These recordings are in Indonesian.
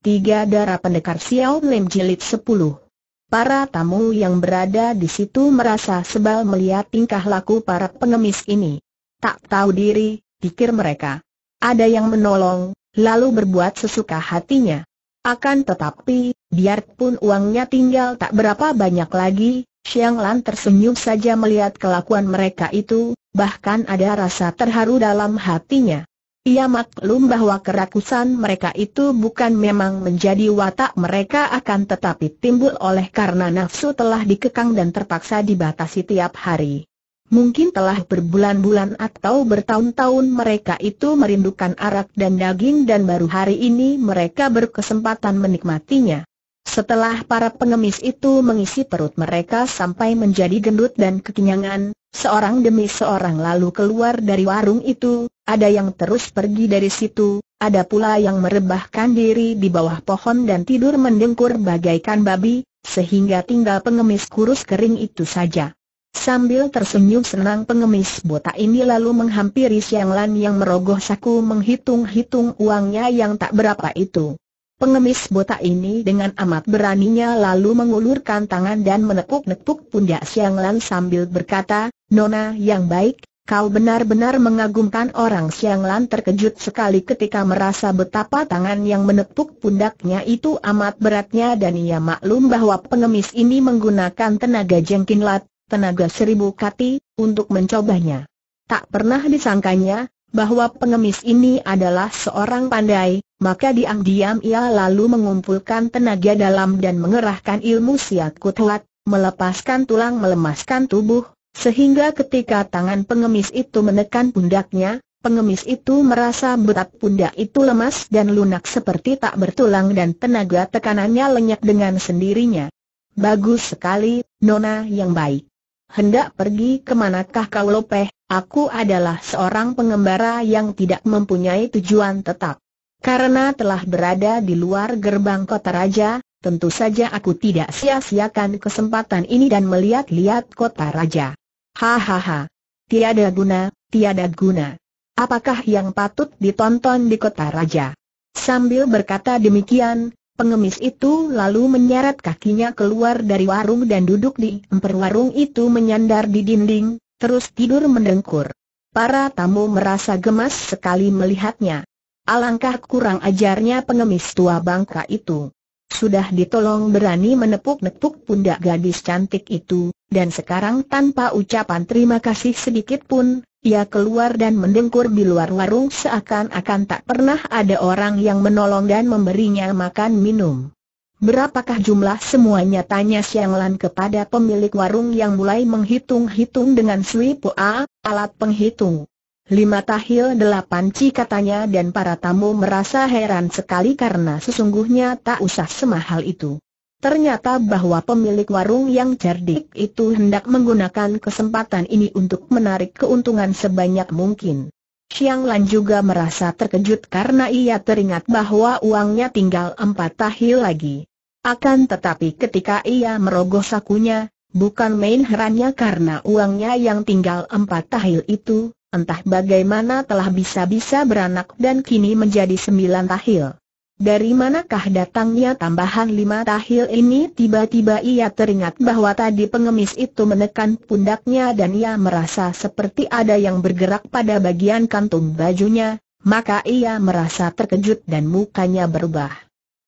Tiga Darah Pendekar Xiao Lim Jilid 10 Para tamu yang berada di situ merasa sebal melihat tingkah laku para pengemis ini. Tak tahu diri, pikir mereka. Ada yang menolong, lalu berbuat sesuka hatinya. Akan tetapi, biarpun uangnya tinggal tak berapa banyak lagi, Xiang Lan tersenyum saja melihat kelakuan mereka itu, bahkan ada rasa terharu dalam hatinya. Ia maklum bahwa kerakusan mereka itu bukan memang menjadi watak mereka akan tetapi timbul oleh karena nafsu telah dikekang dan terpaksa dibatasi tiap hari. Mungkin telah berbulan-bulan atau bertahun-tahun mereka itu merindukan arak dan daging dan baru hari ini mereka berkesempatan menikmatinya. Setelah para pengemis itu mengisi perut mereka sampai menjadi gendut dan kekenyangan, Seorang demi seorang lalu keluar dari warung itu, ada yang terus pergi dari situ, ada pula yang merebahkan diri di bawah pohon dan tidur mendengkur bagaikan babi, sehingga tinggal pengemis kurus kering itu saja. Sambil tersenyum senang pengemis botak ini lalu menghampiri Siang Lan yang merogoh saku menghitung-hitung uangnya yang tak berapa itu. Pengemis botak ini dengan amat beraninya lalu mengulurkan tangan dan menepuk-nepuk pundak Siang Lan sambil berkata, Nona yang baik, kau benar-benar mengagumkan orang Siang Lan terkejut sekali ketika merasa betapa tangan yang menepuk pundaknya itu amat beratnya dan ia maklum bahwa pengemis ini menggunakan tenaga jengkinlat, tenaga seribu kati, untuk mencobanya. Tak pernah disangkanya, bahwa pengemis ini adalah seorang pandai, maka diam-diam ia lalu mengumpulkan tenaga dalam dan mengerahkan ilmu siakutuat, melepaskan tulang melemaskan tubuh, sehingga ketika tangan pengemis itu menekan pundaknya, pengemis itu merasa berat pundak itu lemas dan lunak seperti tak bertulang dan tenaga tekanannya lenyap dengan sendirinya. Bagus sekali, Nona yang baik. Hendak pergi kemanakah kau lopeh? Aku adalah seorang pengembara yang tidak mempunyai tujuan tetap. Karena telah berada di luar gerbang kota raja, tentu saja aku tidak sia-siakan kesempatan ini dan melihat-lihat kota raja. Hahaha. Tiada guna, tiada guna. Apakah yang patut ditonton di kota raja? Sambil berkata demikian, pengemis itu lalu menyeret kakinya keluar dari warung dan duduk di emper warung itu menyandar di dinding, terus tidur mendengkur. Para tamu merasa gemas sekali melihatnya. Alangkah kurang ajarnya pengemis tua bangka itu. Sudah ditolong berani menepuk-nepuk pundak gadis cantik itu, dan sekarang tanpa ucapan terima kasih sedikit pun, ia keluar dan mendengkur di luar warung seakan-akan tak pernah ada orang yang menolong dan memberinya makan minum. Berapakah jumlah semuanya tanya Siang Lan kepada pemilik warung yang mulai menghitung-hitung dengan Sui alat penghitung. Lima tahil delapan ci katanya dan para tamu merasa heran sekali karena sesungguhnya tak usah semahal itu. Ternyata bahwa pemilik warung yang cerdik itu hendak menggunakan kesempatan ini untuk menarik keuntungan sebanyak mungkin. Xiang Lan juga merasa terkejut karena ia teringat bahwa uangnya tinggal empat tahil lagi. Akan tetapi ketika ia merogoh sakunya, bukan main herannya karena uangnya yang tinggal empat tahil itu, entah bagaimana telah bisa-bisa beranak dan kini menjadi sembilan tahil. Dari manakah datangnya tambahan lima tahil ini tiba-tiba ia teringat bahwa tadi pengemis itu menekan pundaknya dan ia merasa seperti ada yang bergerak pada bagian kantung bajunya, maka ia merasa terkejut dan mukanya berubah.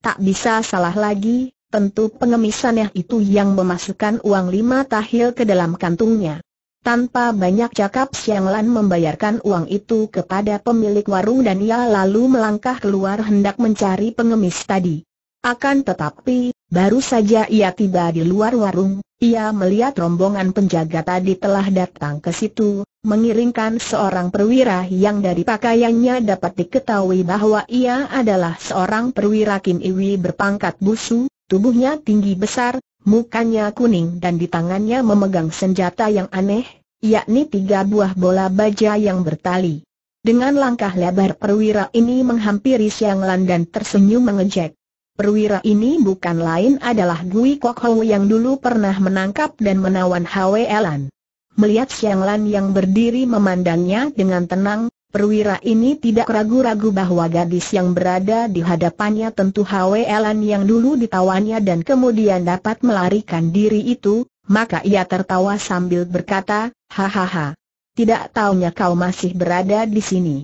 Tak bisa salah lagi, tentu pengemisannya itu yang memasukkan uang lima tahil ke dalam kantungnya. Tanpa banyak cakap Siang Lan membayarkan uang itu kepada pemilik warung dan ia lalu melangkah keluar hendak mencari pengemis tadi. Akan tetapi, baru saja ia tiba di luar warung, ia melihat rombongan penjaga tadi telah datang ke situ, mengiringkan seorang perwira yang dari pakaiannya dapat diketahui bahwa ia adalah seorang perwira Kim Iwi berpangkat busu, tubuhnya tinggi besar, mukanya kuning dan di tangannya memegang senjata yang aneh, yakni tiga buah bola baja yang bertali. Dengan langkah lebar perwira ini menghampiri Siang Lan dan tersenyum mengejek. Perwira ini bukan lain adalah Gui Kok yang dulu pernah menangkap dan menawan Hwe Elan. Melihat Xiang Lan yang berdiri memandangnya dengan tenang, perwira ini tidak ragu-ragu bahwa gadis yang berada di hadapannya tentu Hwe Elan yang dulu ditawannya dan kemudian dapat melarikan diri itu, maka ia tertawa sambil berkata, Hahaha. Tidak taunya kau masih berada di sini.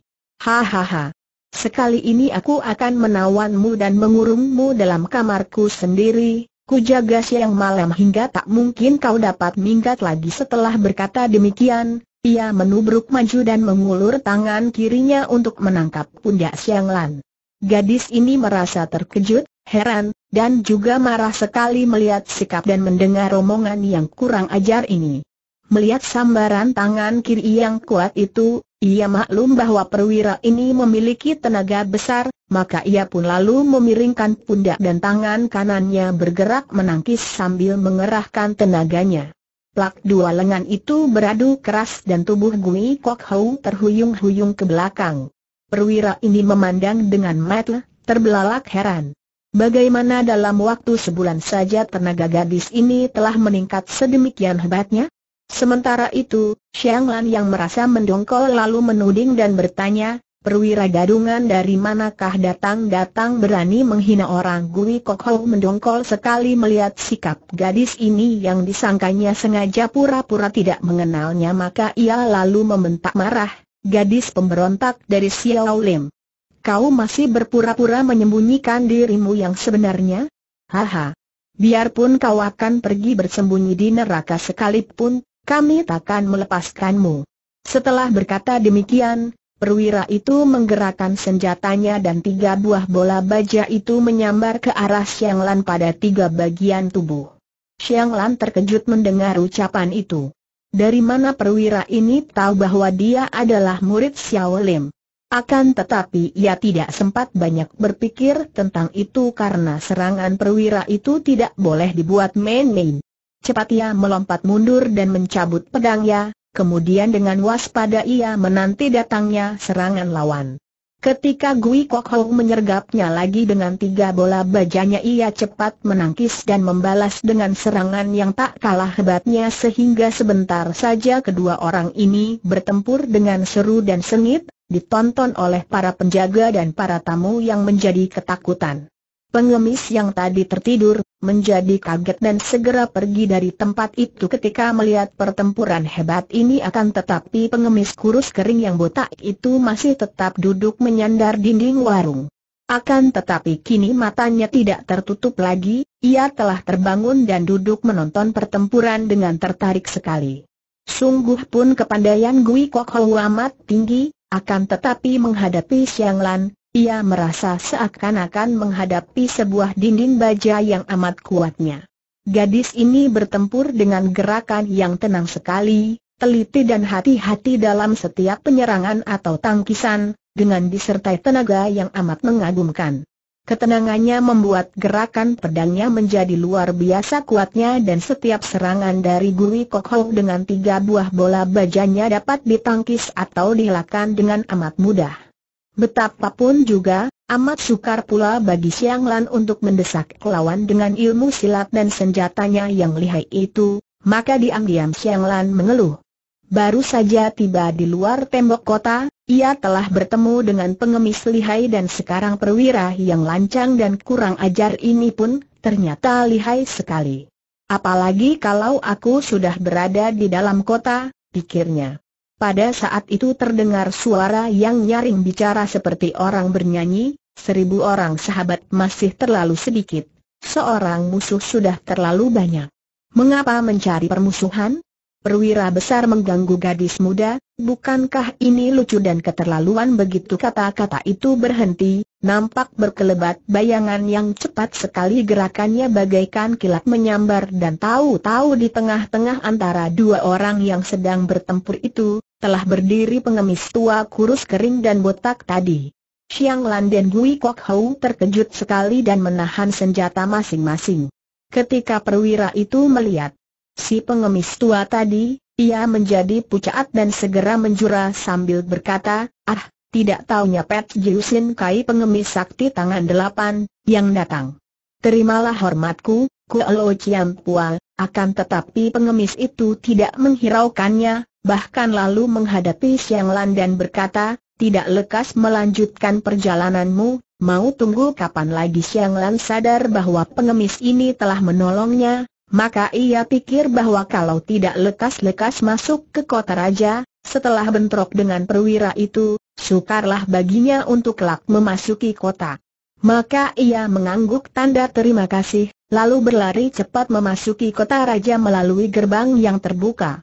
Hahaha. Sekali ini aku akan menawanmu dan mengurungmu dalam kamarku sendiri, Ku jaga siang malam hingga tak mungkin kau dapat minggat lagi setelah berkata demikian, ia menubruk maju dan mengulur tangan kirinya untuk menangkap pundak Siang Lan. Gadis ini merasa terkejut, heran, dan juga marah sekali melihat sikap dan mendengar omongan yang kurang ajar ini. Melihat sambaran tangan kiri yang kuat itu, ia maklum bahwa perwira ini memiliki tenaga besar, maka ia pun lalu memiringkan pundak dan tangan kanannya bergerak menangkis sambil mengerahkan tenaganya. Plak dua lengan itu beradu keras dan tubuh Gui Kok Hou terhuyung-huyung ke belakang. Perwira ini memandang dengan mata terbelalak heran. Bagaimana dalam waktu sebulan saja tenaga gadis ini telah meningkat sedemikian hebatnya? Sementara itu, Xiang Lan yang merasa mendongkol lalu menuding dan bertanya, Perwira gadungan dari manakah datang-datang berani menghina orang Gui Kok Hou mendongkol sekali melihat sikap gadis ini yang disangkanya sengaja pura-pura tidak mengenalnya maka ia lalu membentak marah, gadis pemberontak dari Xiao Lim. Kau masih berpura-pura menyembunyikan dirimu yang sebenarnya? Haha. Biarpun kau akan pergi bersembunyi di neraka sekalipun, kami takkan melepaskanmu. Setelah berkata demikian, perwira itu menggerakkan senjatanya dan tiga buah bola baja itu menyambar ke arah Xiang Lan pada tiga bagian tubuh. Xiang Lan terkejut mendengar ucapan itu. Dari mana perwira ini tahu bahwa dia adalah murid Xiao Lim? Akan tetapi ia tidak sempat banyak berpikir tentang itu karena serangan perwira itu tidak boleh dibuat main-main. Cepat ia melompat mundur dan mencabut pedangnya, kemudian dengan waspada ia menanti datangnya serangan lawan. Ketika Gui Kok Hong menyergapnya lagi dengan tiga bola bajanya ia cepat menangkis dan membalas dengan serangan yang tak kalah hebatnya sehingga sebentar saja kedua orang ini bertempur dengan seru dan sengit, ditonton oleh para penjaga dan para tamu yang menjadi ketakutan. Pengemis yang tadi tertidur, menjadi kaget dan segera pergi dari tempat itu ketika melihat pertempuran hebat ini akan tetapi pengemis kurus kering yang botak itu masih tetap duduk menyandar dinding warung. Akan tetapi kini matanya tidak tertutup lagi, ia telah terbangun dan duduk menonton pertempuran dengan tertarik sekali. Sungguh pun kepandaian Gui Kok Ho amat tinggi, akan tetapi menghadapi Xiang Lan, ia merasa seakan-akan menghadapi sebuah dinding baja yang amat kuatnya. Gadis ini bertempur dengan gerakan yang tenang sekali, teliti dan hati-hati dalam setiap penyerangan atau tangkisan, dengan disertai tenaga yang amat mengagumkan. Ketenangannya membuat gerakan pedangnya menjadi luar biasa kuatnya dan setiap serangan dari Gui Kokhou dengan tiga buah bola bajanya dapat ditangkis atau dilakukan dengan amat mudah. Betapapun juga, amat sukar pula bagi Siang Lan untuk mendesak lawan dengan ilmu silat dan senjatanya yang lihai itu, maka diam-diam Siang Lan mengeluh. Baru saja tiba di luar tembok kota, ia telah bertemu dengan pengemis lihai dan sekarang perwira yang lancang dan kurang ajar ini pun ternyata lihai sekali. Apalagi kalau aku sudah berada di dalam kota, pikirnya. Pada saat itu terdengar suara yang nyaring bicara seperti orang bernyanyi, seribu orang sahabat masih terlalu sedikit. Seorang musuh sudah terlalu banyak. Mengapa mencari permusuhan? Perwira besar mengganggu gadis muda, bukankah ini lucu dan keterlaluan begitu kata-kata itu berhenti, nampak berkelebat bayangan yang cepat sekali gerakannya bagaikan kilat menyambar dan tahu-tahu di tengah-tengah antara dua orang yang sedang bertempur itu, telah berdiri pengemis tua kurus kering dan botak tadi. Xiang Lan dan Gui Kok Hou terkejut sekali dan menahan senjata masing-masing. Ketika perwira itu melihat si pengemis tua tadi, ia menjadi pucat dan segera menjura sambil berkata, ah, tidak taunya Pet Jiusin Kai pengemis sakti tangan delapan, yang datang. Terimalah hormatku, Lo Chiam Pua, akan tetapi pengemis itu tidak menghiraukannya, bahkan lalu menghadapi Siang Lan dan berkata, tidak lekas melanjutkan perjalananmu, mau tunggu kapan lagi Siang Lan sadar bahwa pengemis ini telah menolongnya, maka ia pikir bahwa kalau tidak lekas-lekas masuk ke kota raja, setelah bentrok dengan perwira itu, sukarlah baginya untuk kelak memasuki kota. Maka ia mengangguk tanda terima kasih, lalu berlari cepat memasuki kota raja melalui gerbang yang terbuka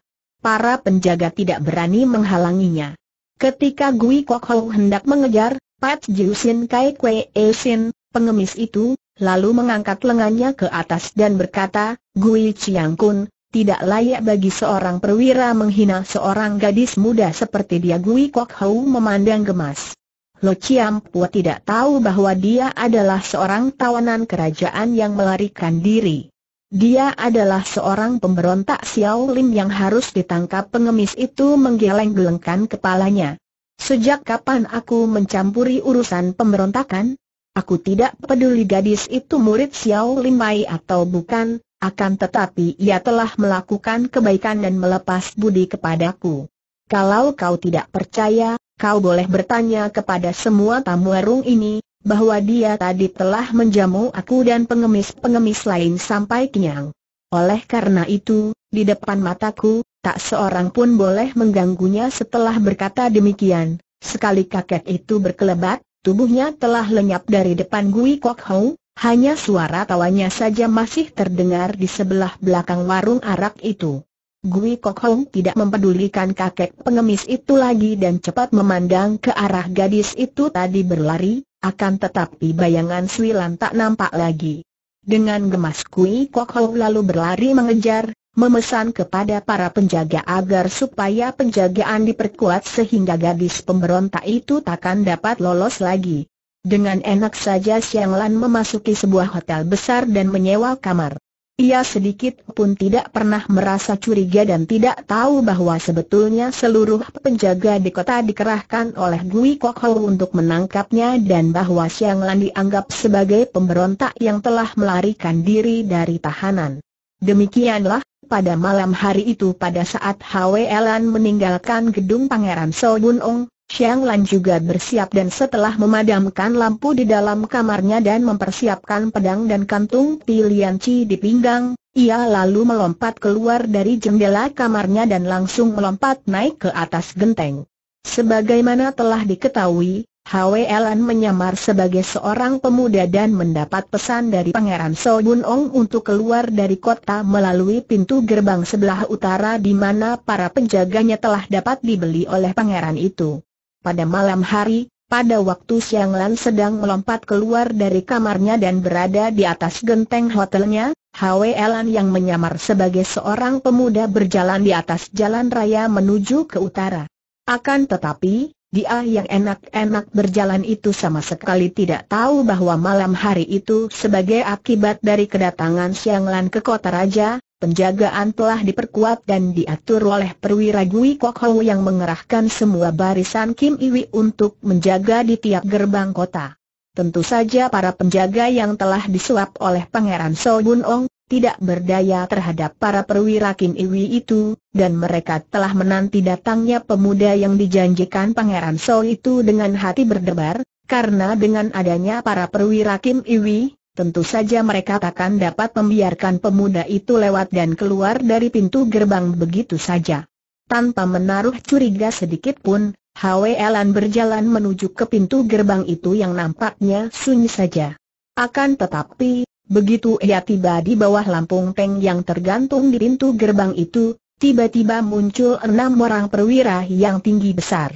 para penjaga tidak berani menghalanginya. Ketika Gui Kok Hou hendak mengejar, Pat Jiu Jiusin Kai Kwe E Sin, pengemis itu, lalu mengangkat lengannya ke atas dan berkata, Gui Chiang Kun, tidak layak bagi seorang perwira menghina seorang gadis muda seperti dia Gui Kok Hou memandang gemas. Lo Chiam Pua tidak tahu bahwa dia adalah seorang tawanan kerajaan yang melarikan diri. Dia adalah seorang pemberontak Xiao Lim yang harus ditangkap pengemis itu menggeleng-gelengkan kepalanya. Sejak kapan aku mencampuri urusan pemberontakan? Aku tidak peduli gadis itu murid Xiao Lim Mai atau bukan, akan tetapi ia telah melakukan kebaikan dan melepas budi kepadaku. Kalau kau tidak percaya, kau boleh bertanya kepada semua tamu warung ini, bahwa dia tadi telah menjamu aku dan pengemis-pengemis lain sampai kenyang. Oleh karena itu, di depan mataku, tak seorang pun boleh mengganggunya setelah berkata demikian. Sekali kakek itu berkelebat, tubuhnya telah lenyap dari depan Gui Kok Hou, hanya suara tawanya saja masih terdengar di sebelah belakang warung arak itu. Gui Kokhong tidak mempedulikan kakek pengemis itu lagi dan cepat memandang ke arah gadis itu tadi berlari, akan tetapi bayangan Suilan tak nampak lagi. Dengan gemas Gui Kokhong lalu berlari mengejar, memesan kepada para penjaga agar supaya penjagaan diperkuat sehingga gadis pemberontak itu takkan dapat lolos lagi. Dengan enak saja Siang Lan memasuki sebuah hotel besar dan menyewa kamar. Ia sedikit pun tidak pernah merasa curiga dan tidak tahu bahwa sebetulnya seluruh penjaga di kota dikerahkan oleh Gui Kok Ho untuk menangkapnya dan bahwa Siang Lan dianggap sebagai pemberontak yang telah melarikan diri dari tahanan. Demikianlah, pada malam hari itu pada saat Hwe Lan meninggalkan gedung Pangeran So Ong, Xiang Lan juga bersiap dan setelah memadamkan lampu di dalam kamarnya dan mempersiapkan pedang dan kantung pilihan Ci di pinggang, ia lalu melompat keluar dari jendela kamarnya dan langsung melompat naik ke atas genteng. Sebagaimana telah diketahui, Hwe Lan menyamar sebagai seorang pemuda dan mendapat pesan dari Pangeran So Bun Ong untuk keluar dari kota melalui pintu gerbang sebelah utara di mana para penjaganya telah dapat dibeli oleh pangeran itu. Pada malam hari, pada waktu Siang Lan sedang melompat keluar dari kamarnya dan berada di atas genteng hotelnya, Hwe Lan yang menyamar sebagai seorang pemuda berjalan di atas jalan raya menuju ke utara. Akan tetapi, dia yang enak-enak berjalan itu sama sekali tidak tahu bahwa malam hari itu sebagai akibat dari kedatangan Siang Lan ke kota raja, Penjagaan telah diperkuat dan diatur oleh perwira Gui Kok Hou yang mengerahkan semua barisan Kim Iwi untuk menjaga di tiap gerbang kota. Tentu saja para penjaga yang telah disuap oleh Pangeran So Bun Ong, tidak berdaya terhadap para perwira Kim Iwi itu, dan mereka telah menanti datangnya pemuda yang dijanjikan Pangeran So itu dengan hati berdebar, karena dengan adanya para perwira Kim Iwi, tentu saja mereka takkan dapat membiarkan pemuda itu lewat dan keluar dari pintu gerbang begitu saja. Tanpa menaruh curiga sedikit pun, Hwelan berjalan menuju ke pintu gerbang itu yang nampaknya sunyi saja. Akan tetapi, begitu ia tiba di bawah lampu peng yang tergantung di pintu gerbang itu, tiba-tiba muncul enam orang perwira yang tinggi besar.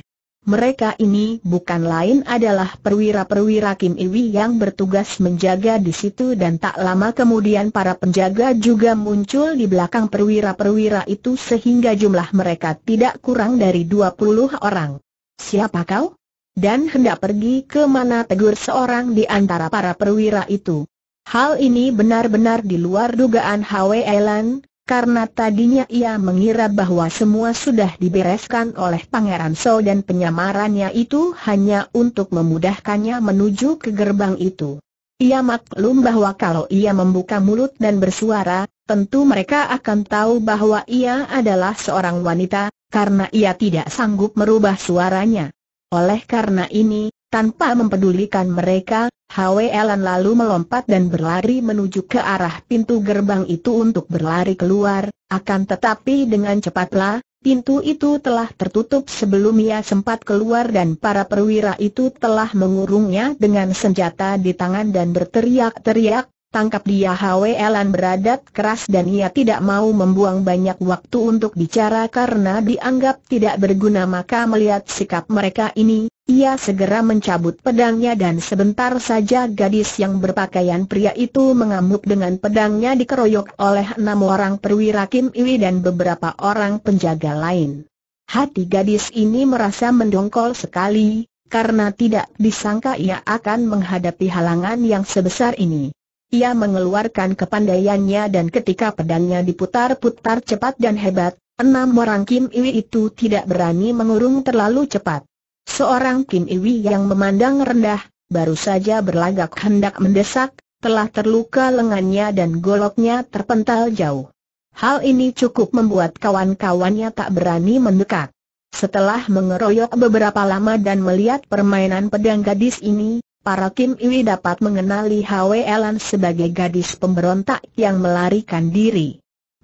Mereka ini bukan lain adalah perwira-perwira Kim Iwi yang bertugas menjaga di situ dan tak lama kemudian para penjaga juga muncul di belakang perwira-perwira itu sehingga jumlah mereka tidak kurang dari 20 orang. Siapa kau? Dan hendak pergi ke mana tegur seorang di antara para perwira itu. Hal ini benar-benar di luar dugaan Hwe Elan, karena tadinya ia mengira bahwa semua sudah dibereskan oleh Pangeran So dan penyamarannya itu hanya untuk memudahkannya menuju ke gerbang itu. Ia maklum bahwa kalau ia membuka mulut dan bersuara, tentu mereka akan tahu bahwa ia adalah seorang wanita, karena ia tidak sanggup merubah suaranya. Oleh karena ini, tanpa mempedulikan mereka, Hwe Elan lalu melompat dan berlari menuju ke arah pintu gerbang itu untuk berlari keluar, akan tetapi dengan cepatlah, pintu itu telah tertutup sebelum ia sempat keluar dan para perwira itu telah mengurungnya dengan senjata di tangan dan berteriak-teriak, Tangkap dia Elan beradat keras dan ia tidak mau membuang banyak waktu untuk bicara karena dianggap tidak berguna maka melihat sikap mereka ini, ia segera mencabut pedangnya dan sebentar saja gadis yang berpakaian pria itu mengamuk dengan pedangnya dikeroyok oleh enam orang perwira Kim Iwi dan beberapa orang penjaga lain. Hati gadis ini merasa mendongkol sekali, karena tidak disangka ia akan menghadapi halangan yang sebesar ini. Ia mengeluarkan kepandaiannya dan ketika pedangnya diputar-putar cepat dan hebat, enam orang Kim Iwi itu tidak berani mengurung terlalu cepat. Seorang Kim Iwi yang memandang rendah, baru saja berlagak hendak mendesak, telah terluka lengannya dan goloknya terpental jauh. Hal ini cukup membuat kawan-kawannya tak berani mendekat. Setelah mengeroyok beberapa lama dan melihat permainan pedang gadis ini, para Kim Iwi dapat mengenali Hwe Elan sebagai gadis pemberontak yang melarikan diri.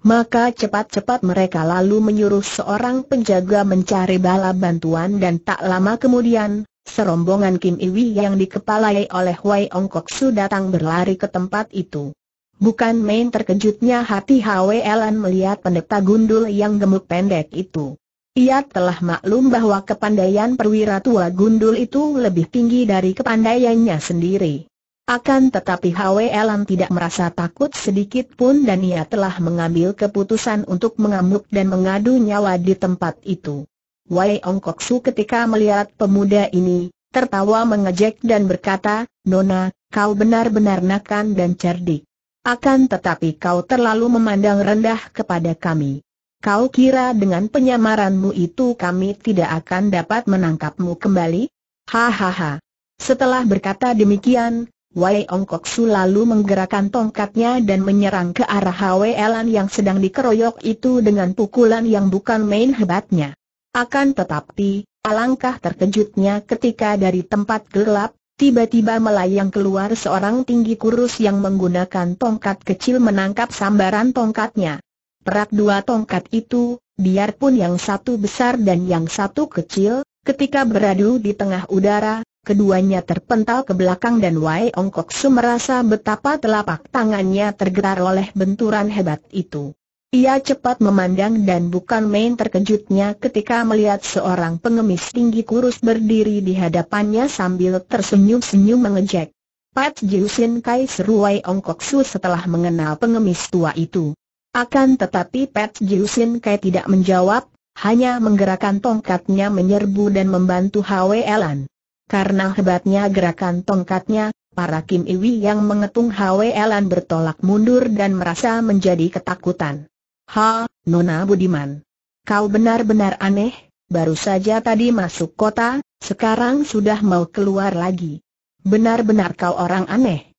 Maka cepat-cepat mereka lalu menyuruh seorang penjaga mencari bala bantuan dan tak lama kemudian, serombongan Kim Iwi yang dikepalai oleh Wei Ong Kok Su datang berlari ke tempat itu. Bukan main terkejutnya hati Hwe Elan melihat pendeta gundul yang gemuk pendek itu. Ia telah maklum bahwa kepandaian perwira tua gundul itu lebih tinggi dari kepandaiannya sendiri. Akan tetapi Hwe Elan tidak merasa takut sedikit pun dan ia telah mengambil keputusan untuk mengamuk dan mengadu nyawa di tempat itu. Wei Ong Kok Su ketika melihat pemuda ini, tertawa mengejek dan berkata, Nona, kau benar-benar nakan dan cerdik. Akan tetapi kau terlalu memandang rendah kepada kami. Kau kira dengan penyamaranmu itu kami tidak akan dapat menangkapmu kembali? Hahaha. Setelah berkata demikian, Wei Ongkok Su lalu menggerakkan tongkatnya dan menyerang ke arah Elan yang sedang dikeroyok itu dengan pukulan yang bukan main hebatnya. Akan tetapi, alangkah terkejutnya ketika dari tempat gelap, tiba-tiba melayang keluar seorang tinggi kurus yang menggunakan tongkat kecil menangkap sambaran tongkatnya perak dua tongkat itu, biarpun yang satu besar dan yang satu kecil, ketika beradu di tengah udara, keduanya terpental ke belakang dan Wai Ong Kok Su merasa betapa telapak tangannya tergetar oleh benturan hebat itu. Ia cepat memandang dan bukan main terkejutnya ketika melihat seorang pengemis tinggi kurus berdiri di hadapannya sambil tersenyum-senyum mengejek. Pat Jiusin Kai seruai Kok Su setelah mengenal pengemis tua itu. Akan tetapi Pet Jiusin Kai tidak menjawab, hanya menggerakkan tongkatnya menyerbu dan membantu Elan. Karena hebatnya gerakan tongkatnya, para Kim Iwi yang mengetung Elan bertolak mundur dan merasa menjadi ketakutan. Ha, Nona Budiman. Kau benar-benar aneh, baru saja tadi masuk kota, sekarang sudah mau keluar lagi. Benar-benar kau orang aneh.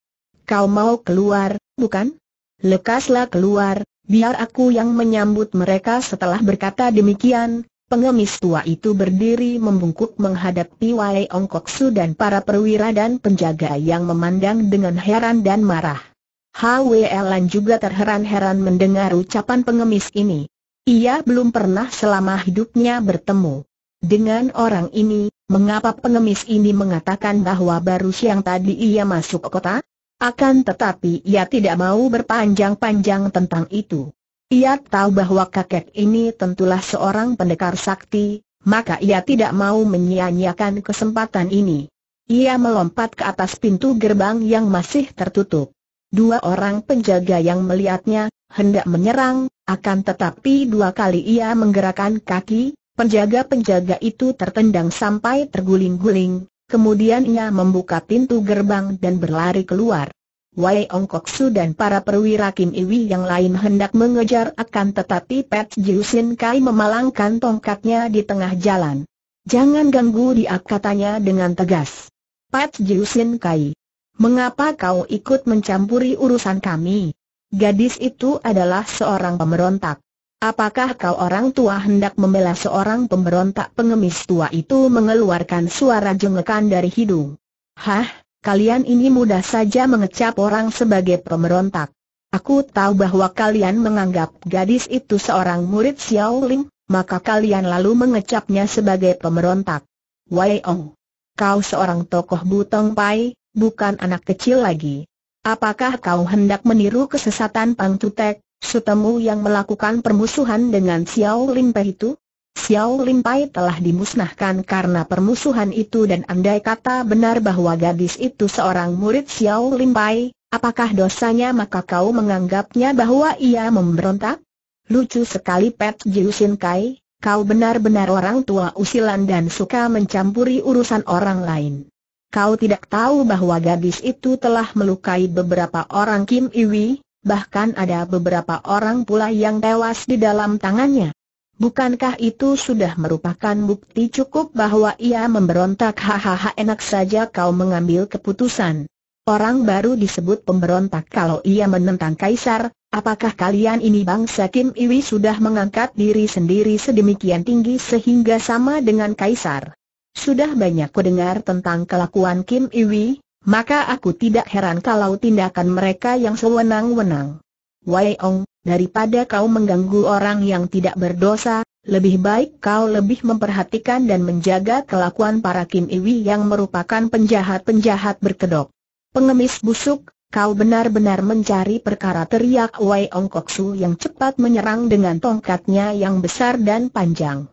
Kau mau keluar, bukan? Lekaslah keluar, Biar aku yang menyambut mereka setelah berkata demikian, pengemis tua itu berdiri membungkuk menghadapi Wai Ong Su dan para perwira dan penjaga yang memandang dengan heran dan marah. hwlan juga terheran-heran mendengar ucapan pengemis ini. Ia belum pernah selama hidupnya bertemu dengan orang ini, mengapa pengemis ini mengatakan bahwa baru siang tadi ia masuk kota? Akan tetapi ia tidak mau berpanjang-panjang tentang itu. Ia tahu bahwa kakek ini tentulah seorang pendekar sakti, maka ia tidak mau menyia-nyiakan kesempatan ini. Ia melompat ke atas pintu gerbang yang masih tertutup. Dua orang penjaga yang melihatnya, hendak menyerang, akan tetapi dua kali ia menggerakkan kaki, penjaga-penjaga itu tertendang sampai terguling-guling, Kemudian ia membuka pintu gerbang dan berlari keluar. Wei Ong Kok Su dan para perwira Kim Iwi yang lain hendak mengejar akan tetapi Pat Jiusin Kai memalangkan tongkatnya di tengah jalan. Jangan ganggu dia katanya dengan tegas. Pat Jiusin Kai. Mengapa kau ikut mencampuri urusan kami? Gadis itu adalah seorang pemberontak. Apakah kau orang tua hendak membela seorang pemberontak pengemis tua itu mengeluarkan suara jenglekan dari hidung? Hah, kalian ini mudah saja mengecap orang sebagai pemberontak. Aku tahu bahwa kalian menganggap gadis itu seorang murid Xiao Ling, maka kalian lalu mengecapnya sebagai pemberontak. Wei Ong, kau seorang tokoh Butong Pai, bukan anak kecil lagi. Apakah kau hendak meniru kesesatan Pang Tutek, Sutemu yang melakukan permusuhan dengan Xiao Lin itu? Xiao Limpai telah dimusnahkan karena permusuhan itu dan andai kata benar bahwa gadis itu seorang murid Xiao Limpai, apakah dosanya maka kau menganggapnya bahwa ia memberontak? Lucu sekali Pet Jiu Kai, kau benar-benar orang tua usilan dan suka mencampuri urusan orang lain. Kau tidak tahu bahwa gadis itu telah melukai beberapa orang Kim Iwi, bahkan ada beberapa orang pula yang tewas di dalam tangannya. Bukankah itu sudah merupakan bukti cukup bahwa ia memberontak hahaha enak saja kau mengambil keputusan. Orang baru disebut pemberontak kalau ia menentang kaisar, apakah kalian ini bangsa Kim Iwi sudah mengangkat diri sendiri sedemikian tinggi sehingga sama dengan kaisar? Sudah banyak kudengar tentang kelakuan Kim Iwi, maka aku tidak heran kalau tindakan mereka yang sewenang-wenang. Wei Ong, daripada kau mengganggu orang yang tidak berdosa, lebih baik kau lebih memperhatikan dan menjaga kelakuan para Kim Iwi yang merupakan penjahat-penjahat berkedok. Pengemis busuk, kau benar-benar mencari perkara teriak Wei Ong Koksu yang cepat menyerang dengan tongkatnya yang besar dan panjang.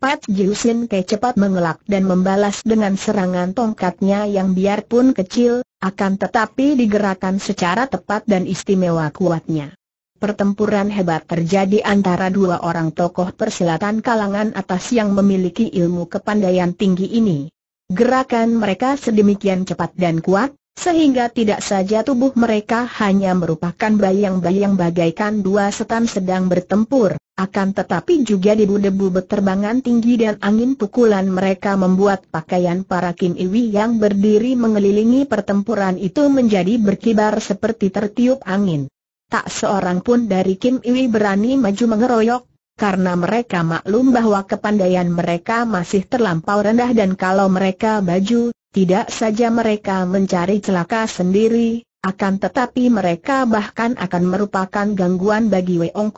Pat Jiusin Ke cepat mengelak dan membalas dengan serangan tongkatnya yang biarpun kecil, akan tetapi digerakkan secara tepat dan istimewa kuatnya. Pertempuran hebat terjadi antara dua orang tokoh persilatan kalangan atas yang memiliki ilmu kepandaian tinggi ini. Gerakan mereka sedemikian cepat dan kuat, sehingga tidak saja tubuh mereka hanya merupakan bayang-bayang bagaikan dua setan sedang bertempur, akan tetapi juga debu-debu berterbangan tinggi dan angin pukulan mereka membuat pakaian para Kim Iwi yang berdiri mengelilingi pertempuran itu menjadi berkibar seperti tertiup angin. Tak seorang pun dari Kim Iwi berani maju mengeroyok, karena mereka maklum bahwa kepandaian mereka masih terlampau rendah dan kalau mereka baju, tidak saja mereka mencari celaka sendiri, akan tetapi mereka bahkan akan merupakan gangguan bagi Weong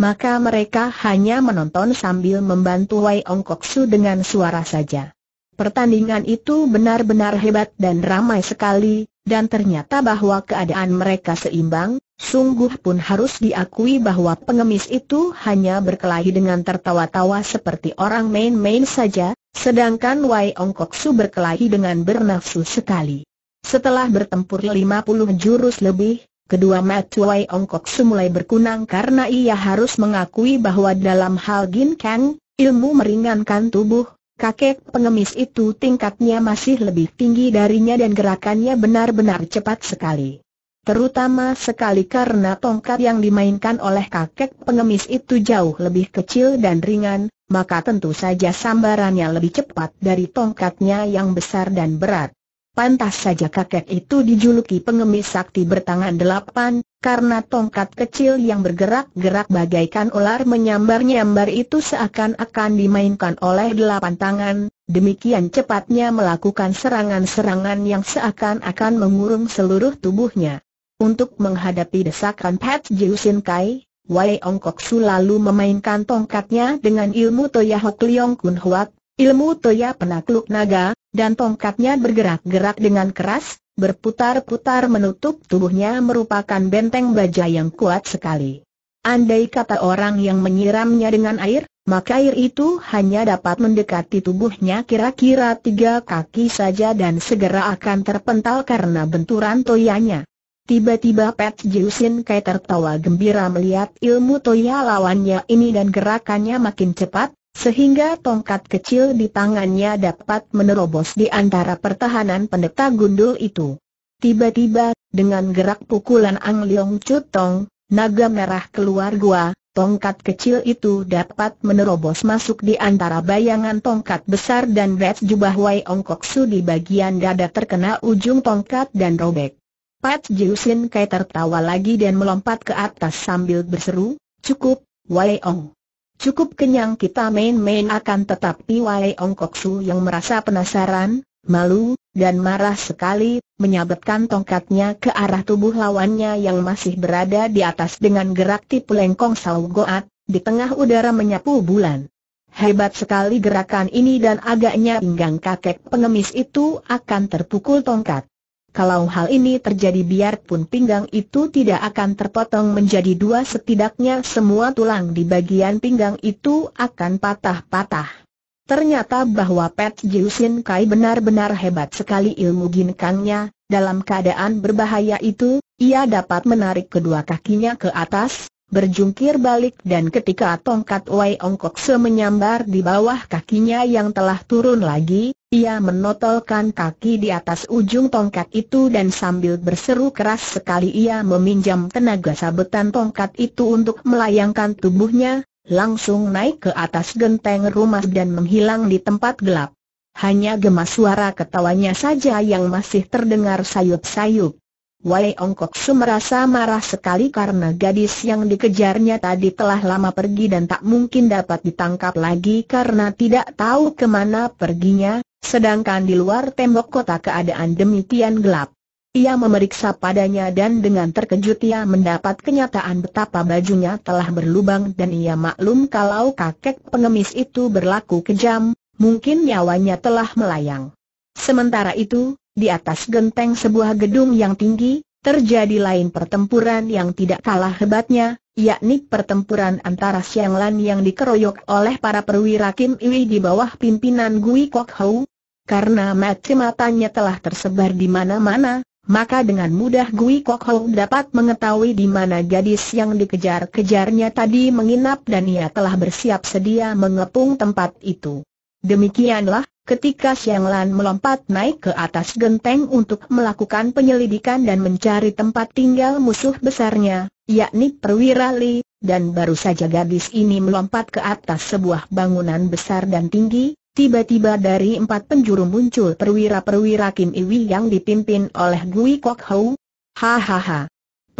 maka mereka hanya menonton sambil membantu Wei Ong Kok Su dengan suara saja. Pertandingan itu benar-benar hebat dan ramai sekali, dan ternyata bahwa keadaan mereka seimbang, sungguh pun harus diakui bahwa pengemis itu hanya berkelahi dengan tertawa-tawa seperti orang main-main saja, sedangkan Wai Ong Kok Su berkelahi dengan bernafsu sekali. Setelah bertempur 50 jurus lebih, Kedua Matuai Ongkok semulai berkunang karena ia harus mengakui bahwa dalam hal Gin Kang, ilmu meringankan tubuh, kakek pengemis itu tingkatnya masih lebih tinggi darinya dan gerakannya benar-benar cepat sekali. Terutama sekali karena tongkat yang dimainkan oleh kakek pengemis itu jauh lebih kecil dan ringan, maka tentu saja sambarannya lebih cepat dari tongkatnya yang besar dan berat. Pantas saja kakek itu dijuluki pengemis sakti bertangan delapan, karena tongkat kecil yang bergerak-gerak bagaikan ular menyambar-nyambar itu seakan-akan dimainkan oleh delapan tangan, demikian cepatnya melakukan serangan-serangan yang seakan-akan mengurung seluruh tubuhnya. Untuk menghadapi desakan Pat Jiusin Kai, Ong Ongkok Su lalu memainkan tongkatnya dengan ilmu Toya Hok Leong Kun Huat, ilmu Toya penakluk naga, dan tongkatnya bergerak-gerak dengan keras, berputar-putar menutup tubuhnya merupakan benteng baja yang kuat sekali. Andai kata orang yang menyiramnya dengan air, maka air itu hanya dapat mendekati tubuhnya kira-kira tiga kaki saja dan segera akan terpental karena benturan toyanya. Tiba-tiba Pat Jiusin Kai tertawa gembira melihat ilmu toya lawannya ini dan gerakannya makin cepat, sehingga tongkat kecil di tangannya dapat menerobos di antara pertahanan pendeta gundul itu. Tiba-tiba, dengan gerak pukulan Ang Leong Chutong, naga merah keluar gua, tongkat kecil itu dapat menerobos masuk di antara bayangan tongkat besar dan red jubah Wai Ong Kok Su di bagian dada terkena ujung tongkat dan robek. Pat Jiusin Kai tertawa lagi dan melompat ke atas sambil berseru, cukup, Wai Ong. Cukup kenyang kita main-main akan tetapi Wai Ong Kok Su yang merasa penasaran, malu, dan marah sekali, menyabetkan tongkatnya ke arah tubuh lawannya yang masih berada di atas dengan gerak tipu lengkong Sao goat, di tengah udara menyapu bulan. Hebat sekali gerakan ini dan agaknya pinggang kakek pengemis itu akan terpukul tongkat. Kalau hal ini terjadi biarpun pinggang itu tidak akan terpotong menjadi dua setidaknya semua tulang di bagian pinggang itu akan patah-patah. Ternyata bahwa Pet Jiusin Kai benar-benar hebat sekali ilmu ginkangnya, dalam keadaan berbahaya itu, ia dapat menarik kedua kakinya ke atas, berjungkir balik dan ketika tongkat Wei Ongkok Se menyambar di bawah kakinya yang telah turun lagi, ia menotolkan kaki di atas ujung tongkat itu dan sambil berseru keras sekali ia meminjam tenaga sabetan tongkat itu untuk melayangkan tubuhnya, langsung naik ke atas genteng rumah dan menghilang di tempat gelap. Hanya gemas suara ketawanya saja yang masih terdengar sayup-sayup. Wei Ongkok Su merasa marah sekali karena gadis yang dikejarnya tadi telah lama pergi dan tak mungkin dapat ditangkap lagi karena tidak tahu kemana perginya, sedangkan di luar tembok kota keadaan demikian gelap. Ia memeriksa padanya dan dengan terkejut ia mendapat kenyataan betapa bajunya telah berlubang dan ia maklum kalau kakek pengemis itu berlaku kejam, mungkin nyawanya telah melayang. Sementara itu, di atas genteng sebuah gedung yang tinggi, terjadi lain pertempuran yang tidak kalah hebatnya, yakni pertempuran antara Siang Lan yang dikeroyok oleh para perwira Kim Iwi di bawah pimpinan Gui Kok Hou. Karena mata-matanya telah tersebar di mana-mana, maka dengan mudah Gui Kok Hou dapat mengetahui di mana gadis yang dikejar-kejarnya tadi menginap dan ia telah bersiap sedia mengepung tempat itu. Demikianlah, ketika Xiang Lan melompat naik ke atas genteng untuk melakukan penyelidikan dan mencari tempat tinggal musuh besarnya, yakni perwira Li, dan baru saja gadis ini melompat ke atas sebuah bangunan besar dan tinggi, Tiba-tiba dari empat penjuru muncul perwira-perwira Kim Iwi yang dipimpin oleh Gui Kok Hou. Hahaha,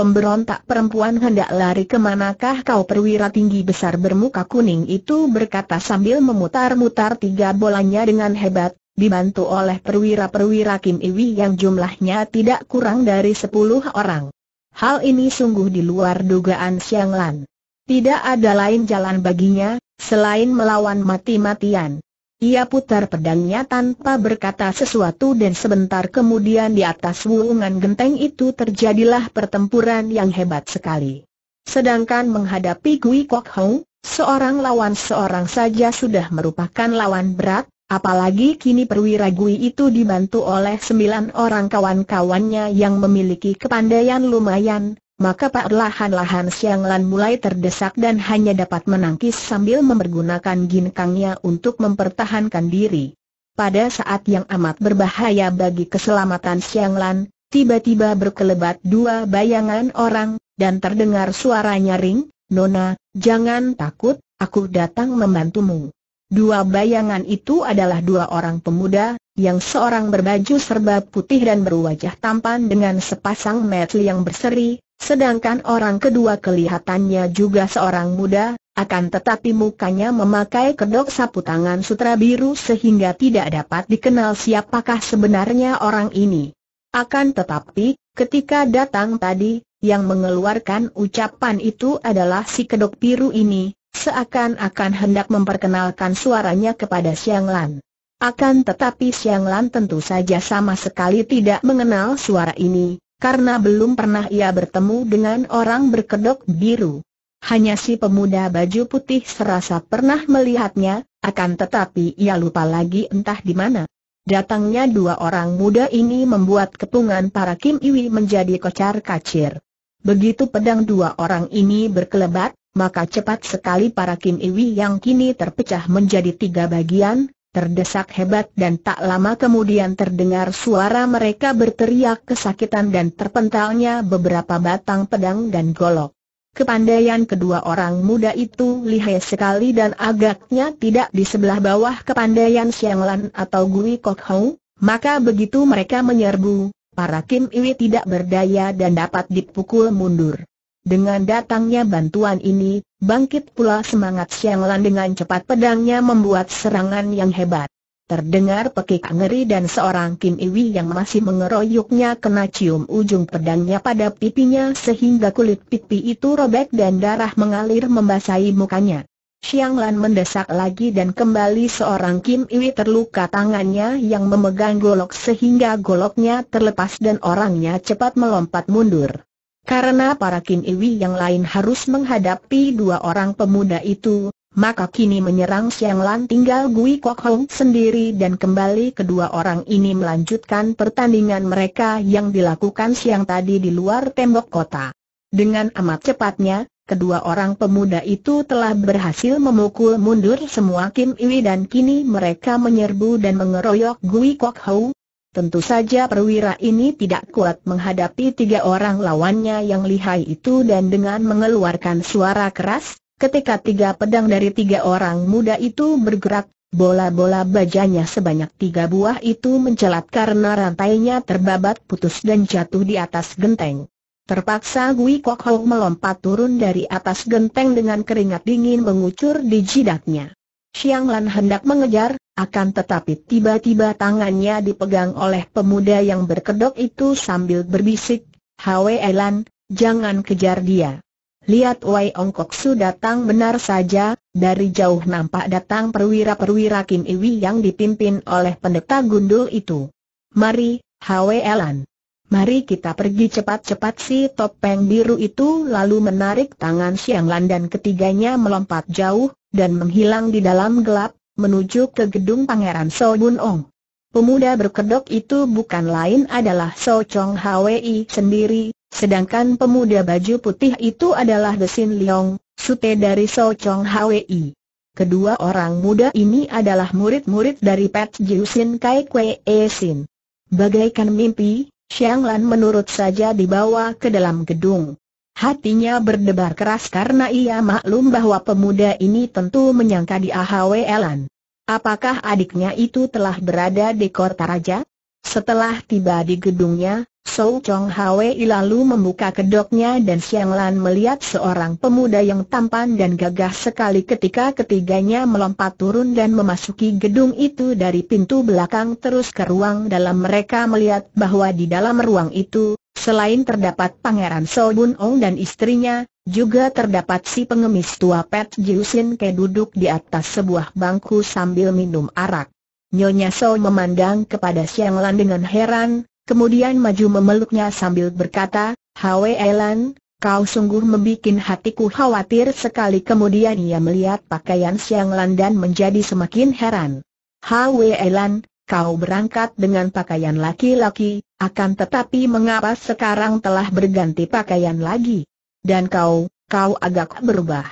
Pemberontak perempuan hendak lari kemanakah kau perwira tinggi besar bermuka kuning itu berkata sambil memutar-mutar tiga bolanya dengan hebat, dibantu oleh perwira-perwira Kim Iwi yang jumlahnya tidak kurang dari sepuluh orang. Hal ini sungguh di luar dugaan Siang Lan. Tidak ada lain jalan baginya, selain melawan mati-matian. Ia putar pedangnya tanpa berkata sesuatu dan sebentar kemudian di atas wulungan genteng itu terjadilah pertempuran yang hebat sekali. Sedangkan menghadapi Gui Kok Hong, seorang lawan seorang saja sudah merupakan lawan berat, apalagi kini perwira Gui itu dibantu oleh sembilan orang kawan-kawannya yang memiliki kepandaian lumayan, maka perlahan-lahan Siang Lan mulai terdesak dan hanya dapat menangkis sambil mempergunakan ginkangnya untuk mempertahankan diri. Pada saat yang amat berbahaya bagi keselamatan Siang Lan, tiba-tiba berkelebat dua bayangan orang, dan terdengar suara nyaring, Nona, jangan takut, aku datang membantumu. Dua bayangan itu adalah dua orang pemuda, yang seorang berbaju serba putih dan berwajah tampan dengan sepasang mata yang berseri, Sedangkan orang kedua kelihatannya juga seorang muda, akan tetapi mukanya memakai kedok sapu tangan sutra biru sehingga tidak dapat dikenal siapakah sebenarnya orang ini. Akan tetapi, ketika datang tadi, yang mengeluarkan ucapan itu adalah si kedok biru ini, seakan-akan hendak memperkenalkan suaranya kepada Siang Lan. Akan tetapi Siang Lan tentu saja sama sekali tidak mengenal suara ini, karena belum pernah ia bertemu dengan orang berkedok biru. Hanya si pemuda baju putih serasa pernah melihatnya, akan tetapi ia lupa lagi entah di mana. Datangnya dua orang muda ini membuat kepungan para Kim Iwi menjadi kocar kacir. Begitu pedang dua orang ini berkelebat, maka cepat sekali para Kim Iwi yang kini terpecah menjadi tiga bagian, terdesak hebat dan tak lama kemudian terdengar suara mereka berteriak kesakitan dan terpentalnya beberapa batang pedang dan golok. Kepandaian kedua orang muda itu lihai sekali dan agaknya tidak di sebelah bawah kepandaian Siang Lan atau Gui Kok Hou, maka begitu mereka menyerbu, para Kim Iwi tidak berdaya dan dapat dipukul mundur. Dengan datangnya bantuan ini, bangkit pula semangat Siang Lan dengan cepat pedangnya membuat serangan yang hebat. Terdengar pekik ngeri dan seorang Kim Iwi yang masih mengeroyoknya kena cium ujung pedangnya pada pipinya sehingga kulit pipi itu robek dan darah mengalir membasahi mukanya. Siang Lan mendesak lagi dan kembali seorang Kim Iwi terluka tangannya yang memegang golok sehingga goloknya terlepas dan orangnya cepat melompat mundur. Karena para Kim Iwi yang lain harus menghadapi dua orang pemuda itu, maka kini menyerang Siang Lan tinggal Gui Kok Hong sendiri dan kembali kedua orang ini melanjutkan pertandingan mereka yang dilakukan siang tadi di luar tembok kota. Dengan amat cepatnya, kedua orang pemuda itu telah berhasil memukul mundur semua Kim Iwi dan kini mereka menyerbu dan mengeroyok Gui Kok Hong, Tentu saja perwira ini tidak kuat menghadapi tiga orang lawannya yang lihai itu dan dengan mengeluarkan suara keras, ketika tiga pedang dari tiga orang muda itu bergerak, bola-bola bajanya sebanyak tiga buah itu mencelat karena rantainya terbabat putus dan jatuh di atas genteng. Terpaksa Gui Kok Hong melompat turun dari atas genteng dengan keringat dingin mengucur di jidatnya. Xiang Lan hendak mengejar, akan tetapi tiba-tiba tangannya dipegang oleh pemuda yang berkedok itu sambil berbisik, Hwe Lan, jangan kejar dia. Lihat Wei Kok Su datang benar saja, dari jauh nampak datang perwira-perwira Kim Iwi yang dipimpin oleh pendeta gundul itu. Mari, Hwe Elan. Mari kita pergi cepat-cepat si topeng biru itu lalu menarik tangan Xiang Lan dan ketiganya melompat jauh, dan menghilang di dalam gelap, menuju ke gedung Pangeran So Bun Ong. Pemuda berkedok itu bukan lain adalah So Chong Hwi sendiri, sedangkan pemuda baju putih itu adalah Desin Leong, sute dari So Chong Hwi. Kedua orang muda ini adalah murid-murid dari Pat Jiu Sin Kai Kwe E Sin. Bagaikan mimpi, Xiang Lan menurut saja dibawa ke dalam gedung. Hatinya berdebar keras karena ia maklum bahwa pemuda ini tentu menyangka di AHW Elan. Apakah adiknya itu telah berada di kota raja? Setelah tiba di gedungnya, Sou Chong Hwei lalu membuka kedoknya dan Siang Lan melihat seorang pemuda yang tampan dan gagah sekali ketika ketiganya melompat turun dan memasuki gedung itu dari pintu belakang terus ke ruang dalam mereka melihat bahwa di dalam ruang itu, Selain terdapat Pangeran Sobun Ong dan istrinya, juga terdapat si pengemis tua Pet Jiusin Ke duduk di atas sebuah bangku sambil minum arak. Nyonya So memandang kepada Siang Lan dengan heran, kemudian maju memeluknya sambil berkata, Hwe Elan, kau sungguh membuat hatiku khawatir sekali kemudian ia melihat pakaian Siang Lan dan menjadi semakin heran. Hwe Elan, kau berangkat dengan pakaian laki-laki, akan tetapi mengapa sekarang telah berganti pakaian lagi? Dan kau, kau agak berubah.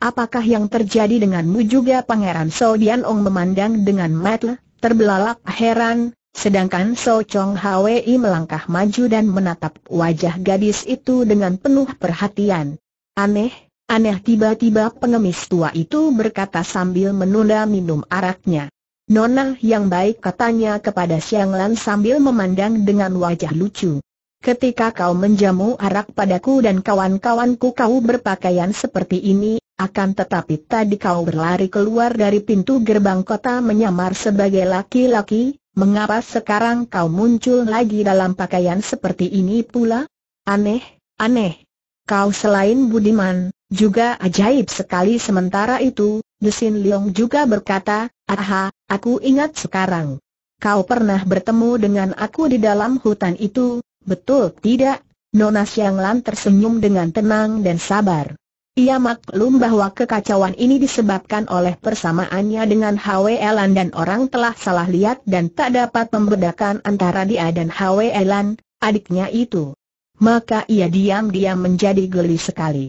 Apakah yang terjadi denganmu juga Pangeran So Dian Ong memandang dengan mata terbelalak heran, sedangkan So Chong Hwi melangkah maju dan menatap wajah gadis itu dengan penuh perhatian. Aneh, Aneh tiba-tiba pengemis tua itu berkata sambil menunda minum araknya. Nona yang baik katanya kepada Siang Lan sambil memandang dengan wajah lucu. Ketika kau menjamu arak padaku dan kawan-kawanku kau berpakaian seperti ini, akan tetapi tadi kau berlari keluar dari pintu gerbang kota menyamar sebagai laki-laki, mengapa sekarang kau muncul lagi dalam pakaian seperti ini pula? Aneh, aneh. Kau selain budiman, juga ajaib sekali sementara itu, Desin Leong juga berkata, Aha, aku ingat sekarang. Kau pernah bertemu dengan aku di dalam hutan itu, betul tidak? Nona Siang Lan tersenyum dengan tenang dan sabar. Ia maklum bahwa kekacauan ini disebabkan oleh persamaannya dengan Hwe Elan dan orang telah salah lihat dan tak dapat membedakan antara dia dan Hwe Elan, adiknya itu maka ia diam-diam menjadi geli sekali.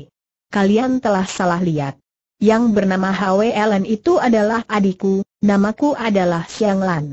Kalian telah salah lihat. Yang bernama HWLN itu adalah adikku, namaku adalah Siang Lan.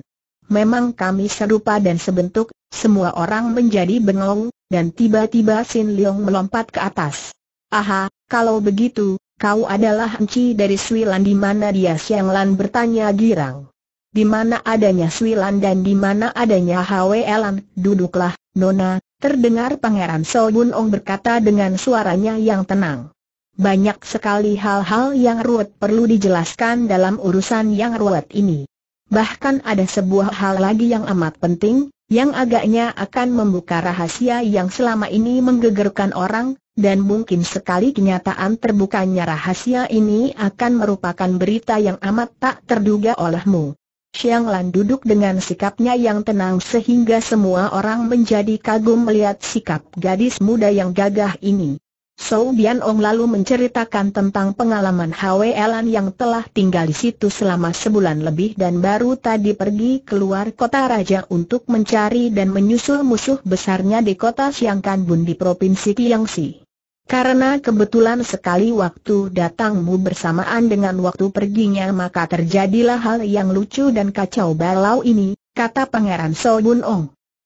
Memang kami serupa dan sebentuk, semua orang menjadi bengong, dan tiba-tiba Sin Leong melompat ke atas. Aha, kalau begitu, kau adalah Enci dari Sui Lan di mana dia Siang Lan bertanya girang. Di mana adanya Sui Lan dan di mana adanya Ellen? duduklah, Nona, Terdengar Pangeran Ong berkata dengan suaranya yang tenang. Banyak sekali hal-hal yang ruwet perlu dijelaskan dalam urusan yang ruwet ini. Bahkan ada sebuah hal lagi yang amat penting, yang agaknya akan membuka rahasia yang selama ini menggegerkan orang, dan mungkin sekali kenyataan terbukanya rahasia ini akan merupakan berita yang amat tak terduga olehmu. Xiang Lan duduk dengan sikapnya yang tenang sehingga semua orang menjadi kagum melihat sikap gadis muda yang gagah ini. Sou Bian Ong lalu menceritakan tentang pengalaman Hwe Elan yang telah tinggal di situ selama sebulan lebih dan baru tadi pergi keluar kota raja untuk mencari dan menyusul musuh besarnya di kota Siangkan Bun di Provinsi Kiangsi. Karena kebetulan sekali waktu datangmu bersamaan dengan waktu perginya maka terjadilah hal yang lucu dan kacau balau ini, kata Pangeran Bun Ong.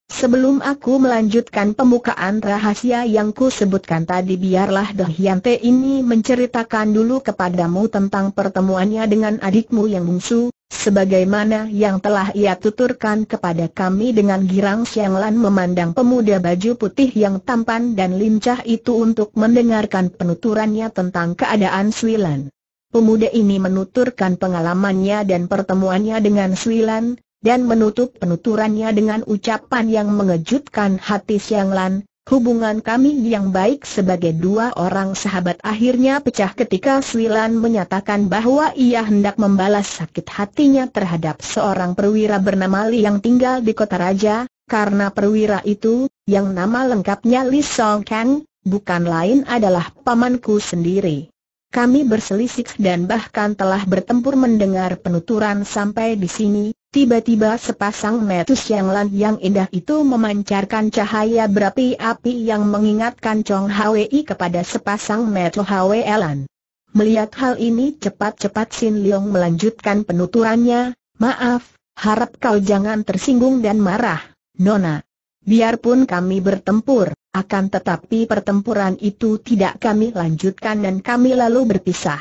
Sebelum aku melanjutkan pembukaan rahasia yang ku sebutkan tadi biarlah Dohyante ini menceritakan dulu kepadamu tentang pertemuannya dengan adikmu yang bungsu, Sebagaimana yang telah ia tuturkan kepada kami dengan girang Siang Lan memandang pemuda baju putih yang tampan dan lincah itu untuk mendengarkan penuturannya tentang keadaan Suilan. Pemuda ini menuturkan pengalamannya dan pertemuannya dengan Suilan, dan menutup penuturannya dengan ucapan yang mengejutkan hati Siang Lan, Hubungan kami yang baik sebagai dua orang sahabat akhirnya pecah ketika Swilan menyatakan bahwa ia hendak membalas sakit hatinya terhadap seorang perwira bernama Li yang tinggal di kota raja, karena perwira itu, yang nama lengkapnya Li Song Kang, bukan lain adalah pamanku sendiri kami berselisik dan bahkan telah bertempur mendengar penuturan sampai di sini, tiba-tiba sepasang metus yang lan yang indah itu memancarkan cahaya berapi-api yang mengingatkan Chong Hwi kepada sepasang metu Hwi Elan. Melihat hal ini cepat-cepat Sin Leong melanjutkan penuturannya, maaf, harap kau jangan tersinggung dan marah, Nona. Biarpun kami bertempur, akan tetapi pertempuran itu tidak kami lanjutkan dan kami lalu berpisah.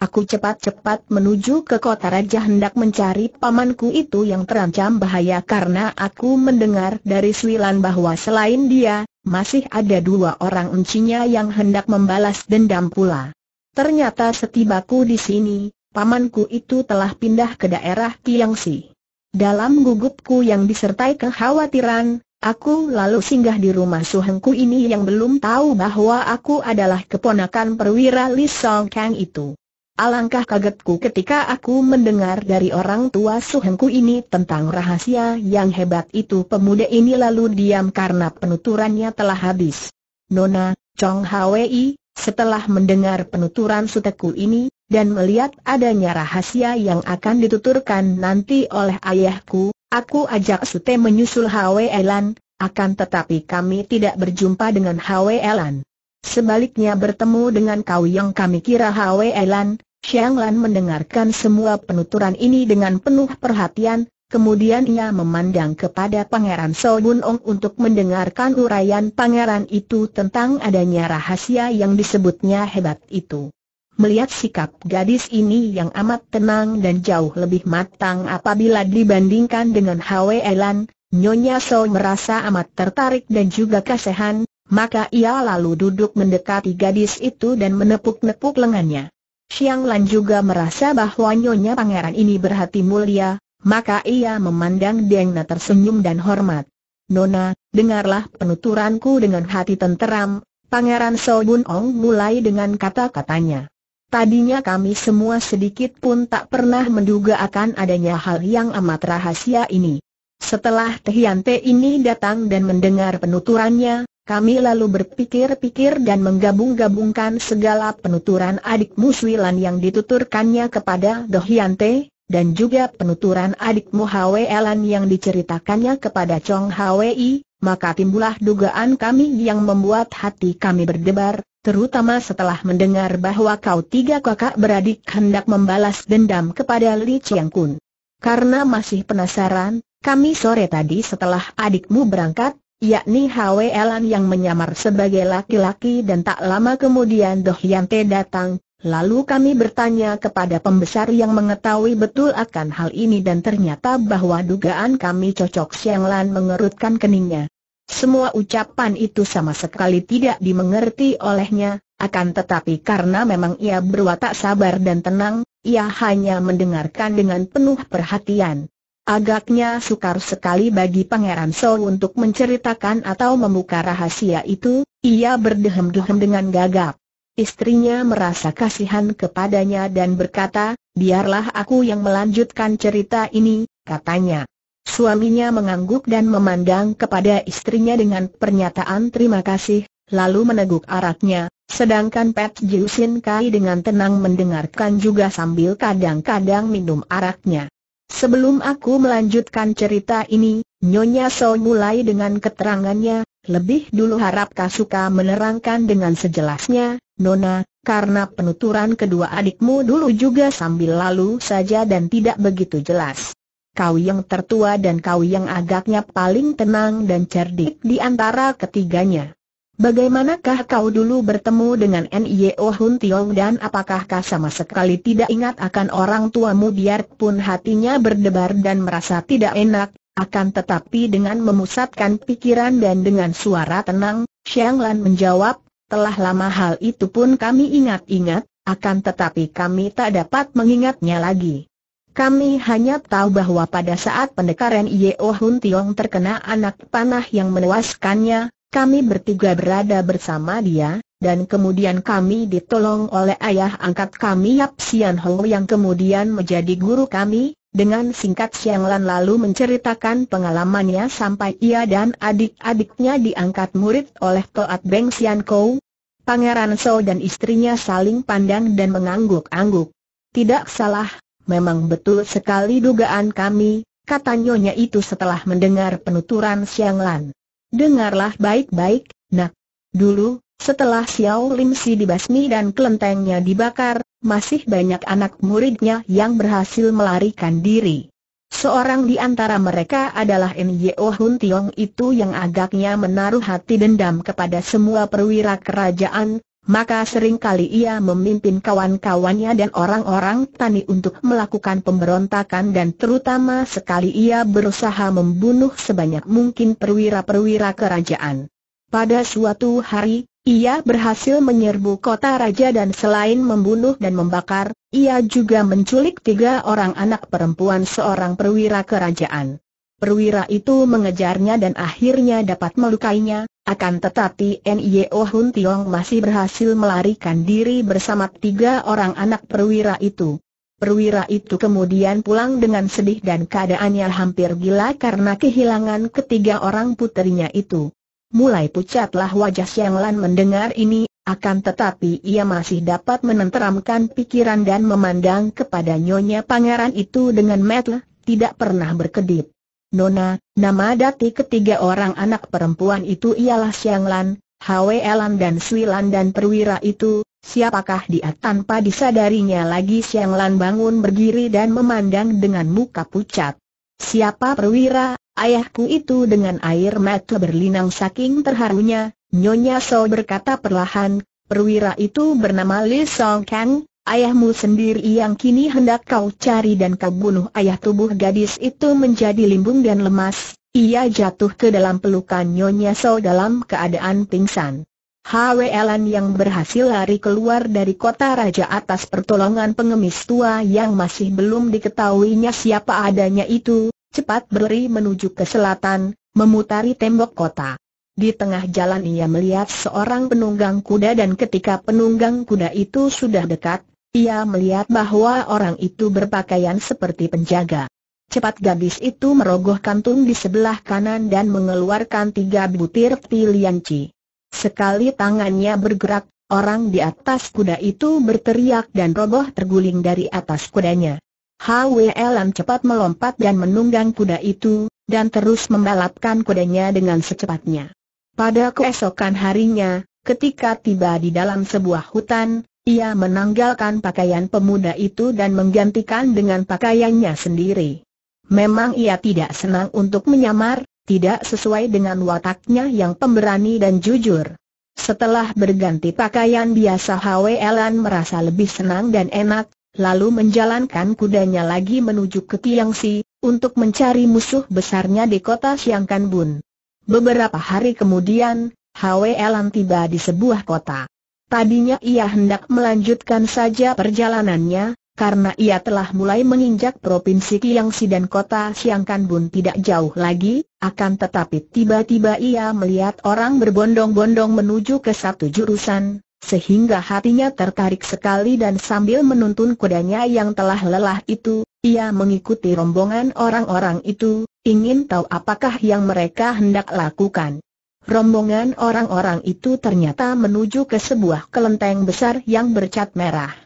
Aku cepat-cepat menuju ke kota raja hendak mencari pamanku itu yang terancam bahaya karena aku mendengar dari Swilan bahwa selain dia, masih ada dua orang uncinya yang hendak membalas dendam pula. Ternyata setibaku di sini, pamanku itu telah pindah ke daerah Tiangsi. Dalam gugupku yang disertai kekhawatiran, Aku lalu singgah di rumah suhengku ini yang belum tahu bahwa aku adalah keponakan perwira Li Song Kang itu. Alangkah kagetku ketika aku mendengar dari orang tua suhengku ini tentang rahasia yang hebat itu pemuda ini lalu diam karena penuturannya telah habis. Nona, Chong Hwi, setelah mendengar penuturan suteku ini, dan melihat adanya rahasia yang akan dituturkan nanti oleh ayahku, Aku ajak Sute menyusul Hwe Elan, akan tetapi kami tidak berjumpa dengan Hwe Elan. Sebaliknya bertemu dengan kau yang kami kira Hwe Elan, Xiang Lan mendengarkan semua penuturan ini dengan penuh perhatian, kemudian ia memandang kepada Pangeran Bun Ong untuk mendengarkan uraian pangeran itu tentang adanya rahasia yang disebutnya hebat itu. Melihat sikap gadis ini yang amat tenang dan jauh lebih matang apabila dibandingkan dengan Hwe Elan, Nyonya So merasa amat tertarik dan juga kasihan, maka ia lalu duduk mendekati gadis itu dan menepuk-nepuk lengannya. Xiang Lan juga merasa bahwa Nyonya Pangeran ini berhati mulia, maka ia memandang Dengna tersenyum dan hormat. Nona, dengarlah penuturanku dengan hati tenteram, Pangeran So Bun Ong mulai dengan kata-katanya. Tadinya kami semua sedikit pun tak pernah menduga akan adanya hal yang amat rahasia ini. Setelah Tehyante ini datang dan mendengar penuturannya, kami lalu berpikir-pikir dan menggabung-gabungkan segala penuturan adik Muswilan yang dituturkannya kepada Tehiante, dan juga penuturan adik Mu Hwelan yang diceritakannya kepada Chong Hwi, maka timbullah dugaan kami yang membuat hati kami berdebar, terutama setelah mendengar bahwa kau tiga kakak beradik hendak membalas dendam kepada Li Chiang Kun. Karena masih penasaran, kami sore tadi setelah adikmu berangkat, yakni Hwe Elan yang menyamar sebagai laki-laki dan tak lama kemudian Dohyante datang, lalu kami bertanya kepada pembesar yang mengetahui betul akan hal ini dan ternyata bahwa dugaan kami cocok Siang Lan mengerutkan keningnya. Semua ucapan itu sama sekali tidak dimengerti olehnya, akan tetapi karena memang ia berwatak sabar dan tenang, ia hanya mendengarkan dengan penuh perhatian. Agaknya sukar sekali bagi Pangeran So untuk menceritakan atau membuka rahasia itu, ia berdehem-dehem dengan gagap. Istrinya merasa kasihan kepadanya dan berkata, biarlah aku yang melanjutkan cerita ini, katanya. Suaminya mengangguk dan memandang kepada istrinya dengan pernyataan terima kasih, lalu meneguk aratnya, sedangkan Pat Jiusin Kai dengan tenang mendengarkan juga sambil kadang-kadang minum araknya. Sebelum aku melanjutkan cerita ini, Nyonya So mulai dengan keterangannya, lebih dulu harap Kasuka menerangkan dengan sejelasnya, Nona, karena penuturan kedua adikmu dulu juga sambil lalu saja dan tidak begitu jelas kau yang tertua dan kau yang agaknya paling tenang dan cerdik di antara ketiganya. Bagaimanakah kau dulu bertemu dengan N.I.O. E oh Hun Tiong dan apakah kau sama sekali tidak ingat akan orang tuamu biarpun hatinya berdebar dan merasa tidak enak, akan tetapi dengan memusatkan pikiran dan dengan suara tenang, Xiang Lan menjawab, telah lama hal itu pun kami ingat-ingat, akan tetapi kami tak dapat mengingatnya lagi. Kami hanya tahu bahwa pada saat pendekaran Yeo Hun Tiong terkena anak panah yang menewaskannya, kami bertiga berada bersama dia, dan kemudian kami ditolong oleh ayah angkat kami Yap Sian Ho yang kemudian menjadi guru kami, dengan singkat Siang Lan lalu menceritakan pengalamannya sampai ia dan adik-adiknya diangkat murid oleh Toat Beng Sian Kou. Pangeran So dan istrinya saling pandang dan mengangguk-angguk. Tidak salah, Memang betul sekali dugaan kami, kata nyonya itu setelah mendengar penuturan Siang Lan. Dengarlah baik-baik, nak. Dulu, setelah Xiao Lim Si dibasmi dan kelentengnya dibakar, masih banyak anak muridnya yang berhasil melarikan diri. Seorang di antara mereka adalah Nyo oh Hun Tiong itu yang agaknya menaruh hati dendam kepada semua perwira kerajaan, maka sering kali ia memimpin kawan-kawannya dan orang-orang tani untuk melakukan pemberontakan dan terutama sekali ia berusaha membunuh sebanyak mungkin perwira-perwira kerajaan. Pada suatu hari, ia berhasil menyerbu kota raja dan selain membunuh dan membakar, ia juga menculik tiga orang anak perempuan seorang perwira kerajaan perwira itu mengejarnya dan akhirnya dapat melukainya, akan tetapi Nio Hun Tiong masih berhasil melarikan diri bersama tiga orang anak perwira itu. Perwira itu kemudian pulang dengan sedih dan keadaannya hampir gila karena kehilangan ketiga orang putrinya itu. Mulai pucatlah wajah Xiang Lan mendengar ini, akan tetapi ia masih dapat menenteramkan pikiran dan memandang kepada Nyonya Pangeran itu dengan metel, tidak pernah berkedip. Nona, nama dati ketiga orang anak perempuan itu ialah Siang Lan, Hwe Lan dan Sui Lan dan perwira itu, siapakah dia tanpa disadarinya lagi Siang Lan bangun berdiri dan memandang dengan muka pucat. Siapa perwira, ayahku itu dengan air mata berlinang saking terharunya, Nyonya So berkata perlahan, perwira itu bernama Li Song Kang, Ayahmu sendiri yang kini hendak kau cari dan kau bunuh ayah tubuh gadis itu menjadi limbung dan lemas, ia jatuh ke dalam pelukan Nyonya So dalam keadaan pingsan. Hwelan yang berhasil lari keluar dari kota raja atas pertolongan pengemis tua yang masih belum diketahuinya siapa adanya itu, cepat berlari menuju ke selatan, memutari tembok kota. Di tengah jalan ia melihat seorang penunggang kuda dan ketika penunggang kuda itu sudah dekat, ia melihat bahwa orang itu berpakaian seperti penjaga. Cepat gadis itu merogoh kantung di sebelah kanan dan mengeluarkan tiga butir tilianci. Sekali tangannya bergerak, orang di atas kuda itu berteriak dan roboh terguling dari atas kudanya. Hwelan cepat melompat dan menunggang kuda itu, dan terus membalapkan kudanya dengan secepatnya. Pada keesokan harinya, ketika tiba di dalam sebuah hutan, ia menanggalkan pakaian pemuda itu dan menggantikan dengan pakaiannya sendiri. Memang ia tidak senang untuk menyamar, tidak sesuai dengan wataknya yang pemberani dan jujur. Setelah berganti pakaian biasa Elan merasa lebih senang dan enak, lalu menjalankan kudanya lagi menuju ke Tiangsi, untuk mencari musuh besarnya di kota Siangkan Bun. Beberapa hari kemudian, Elan tiba di sebuah kota. Tadinya ia hendak melanjutkan saja perjalanannya, karena ia telah mulai menginjak provinsi Kiangsi dan kota Siangkanbun tidak jauh lagi, akan tetapi tiba-tiba ia melihat orang berbondong-bondong menuju ke satu jurusan, sehingga hatinya tertarik sekali dan sambil menuntun kudanya yang telah lelah itu, ia mengikuti rombongan orang-orang itu, ingin tahu apakah yang mereka hendak lakukan rombongan orang-orang itu ternyata menuju ke sebuah kelenteng besar yang bercat merah.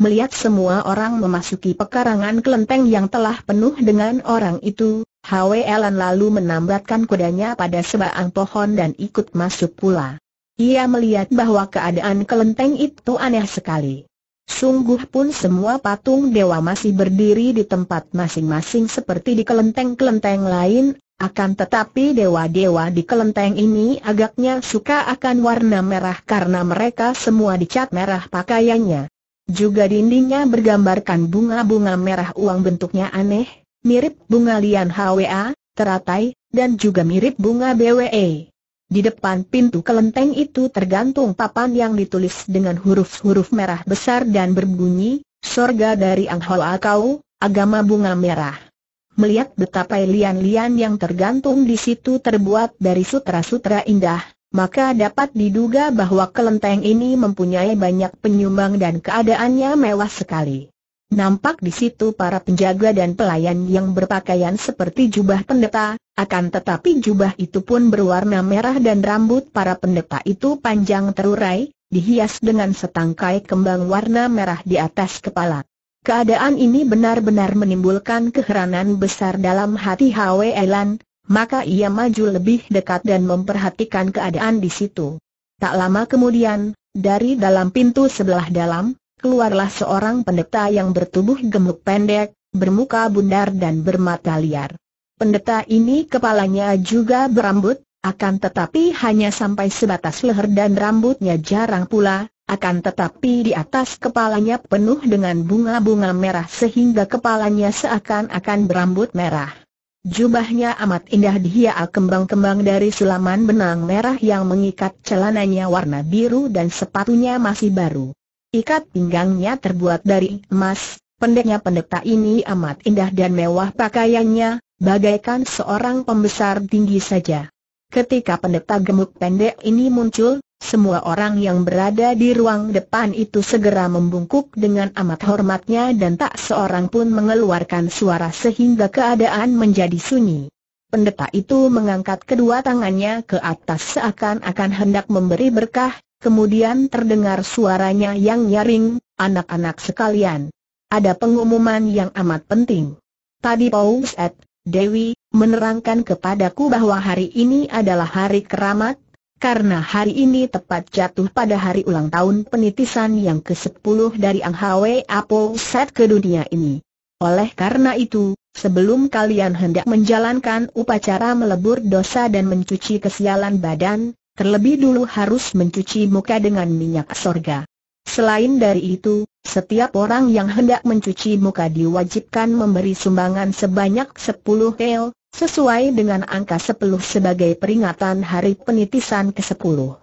Melihat semua orang memasuki pekarangan kelenteng yang telah penuh dengan orang itu, Elan lalu menambatkan kudanya pada sebaang pohon dan ikut masuk pula. Ia melihat bahwa keadaan kelenteng itu aneh sekali. Sungguh pun semua patung dewa masih berdiri di tempat masing-masing seperti di kelenteng-kelenteng lain, akan tetapi dewa-dewa di kelenteng ini agaknya suka akan warna merah karena mereka semua dicat merah pakaiannya. Juga dindingnya bergambarkan bunga-bunga merah uang bentuknya aneh, mirip bunga lian HWA, teratai, dan juga mirip bunga BWE. Di depan pintu kelenteng itu tergantung papan yang ditulis dengan huruf-huruf merah besar dan berbunyi, Sorga dari Anghola Kau, Agama Bunga Merah melihat betapa lian-lian yang tergantung di situ terbuat dari sutra-sutra indah, maka dapat diduga bahwa kelenteng ini mempunyai banyak penyumbang dan keadaannya mewah sekali. Nampak di situ para penjaga dan pelayan yang berpakaian seperti jubah pendeta, akan tetapi jubah itu pun berwarna merah dan rambut para pendeta itu panjang terurai, dihias dengan setangkai kembang warna merah di atas kepala. Keadaan ini benar-benar menimbulkan keheranan besar dalam hati Hwe Elan, maka ia maju lebih dekat dan memperhatikan keadaan di situ. Tak lama kemudian, dari dalam pintu sebelah dalam, keluarlah seorang pendeta yang bertubuh gemuk pendek, bermuka bundar dan bermata liar. Pendeta ini kepalanya juga berambut, akan tetapi hanya sampai sebatas leher dan rambutnya jarang pula, akan tetapi di atas kepalanya penuh dengan bunga-bunga merah sehingga kepalanya seakan-akan berambut merah. Jubahnya amat indah dia kembang-kembang dari sulaman benang merah yang mengikat celananya warna biru dan sepatunya masih baru. Ikat pinggangnya terbuat dari emas, pendeknya pendeta ini amat indah dan mewah pakaiannya, bagaikan seorang pembesar tinggi saja. Ketika pendeta gemuk pendek ini muncul, semua orang yang berada di ruang depan itu segera membungkuk dengan amat hormatnya dan tak seorang pun mengeluarkan suara sehingga keadaan menjadi sunyi. Pendeta itu mengangkat kedua tangannya ke atas seakan-akan hendak memberi berkah, kemudian terdengar suaranya yang nyaring, anak-anak sekalian. Ada pengumuman yang amat penting. Tadi Paulus Paus Dewi, menerangkan kepadaku bahwa hari ini adalah hari keramat, karena hari ini tepat jatuh pada hari ulang tahun penitisan yang ke-10 dari Ang Hwe Apo Set ke dunia ini. Oleh karena itu, sebelum kalian hendak menjalankan upacara melebur dosa dan mencuci kesialan badan, terlebih dulu harus mencuci muka dengan minyak sorga. Selain dari itu, setiap orang yang hendak mencuci muka diwajibkan memberi sumbangan sebanyak 10 tel. Sesuai dengan angka 10 sebagai peringatan hari penitisan ke-10.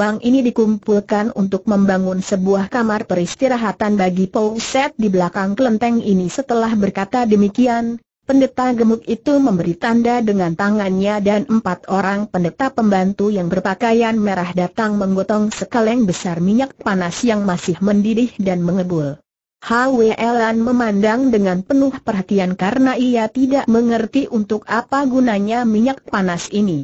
Uang ini dikumpulkan untuk membangun sebuah kamar peristirahatan bagi Pouset di belakang kelenteng ini setelah berkata demikian, pendeta gemuk itu memberi tanda dengan tangannya dan empat orang pendeta pembantu yang berpakaian merah datang menggotong sekaleng besar minyak panas yang masih mendidih dan mengebul. Hwelan memandang dengan penuh perhatian karena ia tidak mengerti untuk apa gunanya minyak panas ini.